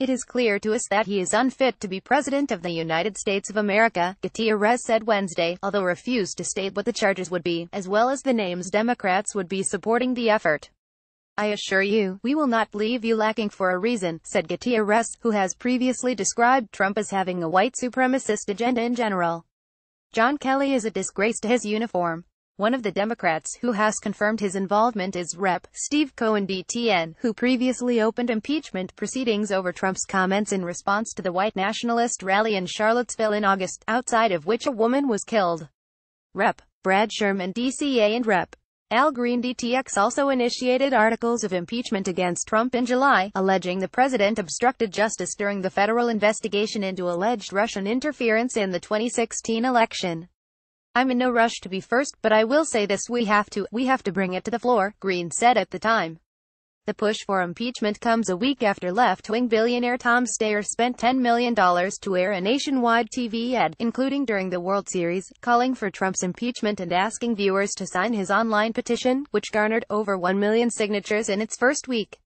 It is clear to us that he is unfit to be President of the United States of America, Gutierrez said Wednesday, although refused to state what the charges would be, as well as the names Democrats would be supporting the effort. I assure you, we will not leave you lacking for a reason, said Gutierrez, who has previously described Trump as having a white supremacist agenda in general. John Kelly is a disgrace to his uniform. One of the Democrats who has confirmed his involvement is Rep. Steve Cohen DTN, who previously opened impeachment proceedings over Trump's comments in response to the white nationalist rally in Charlottesville in August, outside of which a woman was killed. Rep. Brad Sherman DCA and Rep. Al Green DTX also initiated articles of impeachment against Trump in July, alleging the president obstructed justice during the federal investigation into alleged Russian interference in the 2016 election. I'm in no rush to be first, but I will say this, we have to, we have to bring it to the floor, Green said at the time. The push for impeachment comes a week after left-wing billionaire Tom Steyer spent $10 million to air a nationwide TV ad, including during the World Series, calling for Trump's impeachment and asking viewers to sign his online petition, which garnered over 1 million signatures in its first week.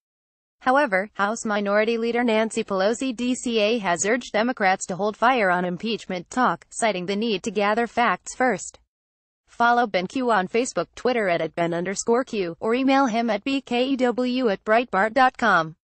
However, House Minority Leader Nancy Pelosi DCA has urged Democrats to hold fire on impeachment talk, citing the need to gather facts first. Follow Ben Q on Facebook, Twitter at, at Ben underscore Q, or email him at bkew at breitbart.com.